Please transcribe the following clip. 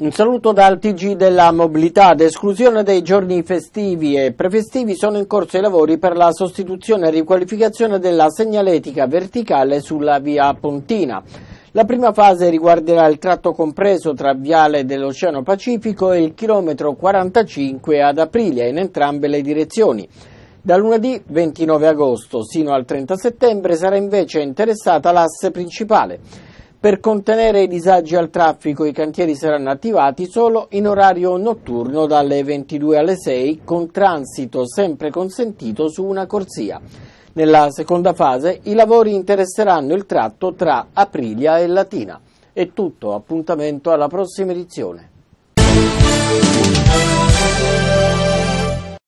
Un saluto dal TG della mobilità. Ad esclusione dei giorni festivi e prefestivi sono in corso i lavori per la sostituzione e riqualificazione della segnaletica verticale sulla via Pontina. La prima fase riguarderà il tratto compreso tra Viale dell'Oceano Pacifico e il chilometro 45 ad Aprilia in entrambe le direzioni. Da lunedì 29 agosto sino al 30 settembre sarà invece interessata l'asse principale. Per contenere i disagi al traffico i cantieri saranno attivati solo in orario notturno dalle 22 alle 6 con transito sempre consentito su una corsia. Nella seconda fase i lavori interesseranno il tratto tra Aprilia e Latina. È tutto, appuntamento alla prossima edizione.